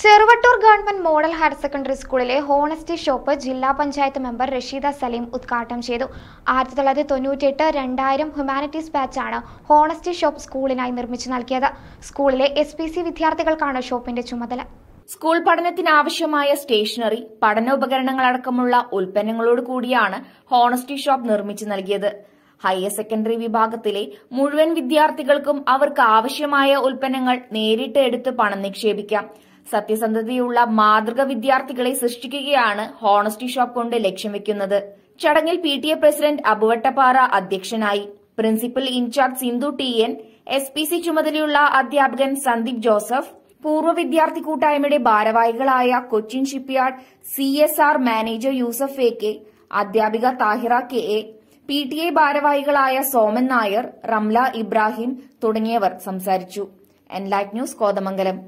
Cheruvattoor government model higher secondary സ്കൂളിലെ honesty shop ജില്ലാ panchayat member Rasheeda Saleem ഉദ്ഘാടനം ചെയ്തു ആയിരത്തി തൊള്ളായിരത്തി തൊണ്ണൂറ്റിയെട്ട് രണ്ടായിരം ഹ്യൂമാനിറ്റീസ് ബാച്ചാണ് ഹോണസ്റ്റി ഷോപ്പ് സ്കൂളിനായി നിർമ്മിച്ചു നൽകിയത് സ്കൂളിലെ എസ് പി സി വിദ്യാർത്ഥികൾക്കാണ് ഷോപ്പിന്റെ ചുമതല സ്കൂൾ പഠനത്തിനാവശ്യമായ സ്റ്റേഷനറി പഠനോപകരണങ്ങളടക്കമുള്ള ഉൽപ്പന്നങ്ങളോട് കൂടിയാണ് ഹോണസ്റ്റി ഷോപ്പ് നിർമ്മിച്ചു നൽകിയത് ഹയർ സെക്കൻഡറി വിഭാഗത്തിലെ മുഴുവൻ വിദ്യാർത്ഥികൾക്കും അവർക്ക് ആവശ്യമായ ഉൽപ്പന്നങ്ങൾ നേരിട്ട് എടുത്ത് പണം നിക്ഷേപിക്കാം സത്യസന്ധതയുള്ള മാതൃക വിദ്യാർത്ഥികളെ സൃഷ്ടിക്കുകയാണ് ഹോണസ്റ്റി ഷോപ്പ് കൊണ്ട് ലക്ഷ്യം വെക്കുന്നത് ചടങ്ങിൽ P T A president Abuvattappara അധ്യക്ഷനായി principal incharge Sindhu T N S P C ചുമതലയുള്ള അധ്യാപകൻ സന്ദീപ് ജോസഫ് പൂർവ്വ വിദ്യാർത്ഥി കൂട്ടായ്മയുടെ ഭാരവാഹികളായ Cochin shipyard C S R manager Yusuf A K അധ്യാപിക Thahira K A P T A ഭാരവാഹികളായ സോമൻ നായർ റംല ഇബ്രാഹിം തുടങ്ങിയവർ സംസാരിച്ചു എൻലാറ്റ് ന്യൂസ് കോതമംഗലം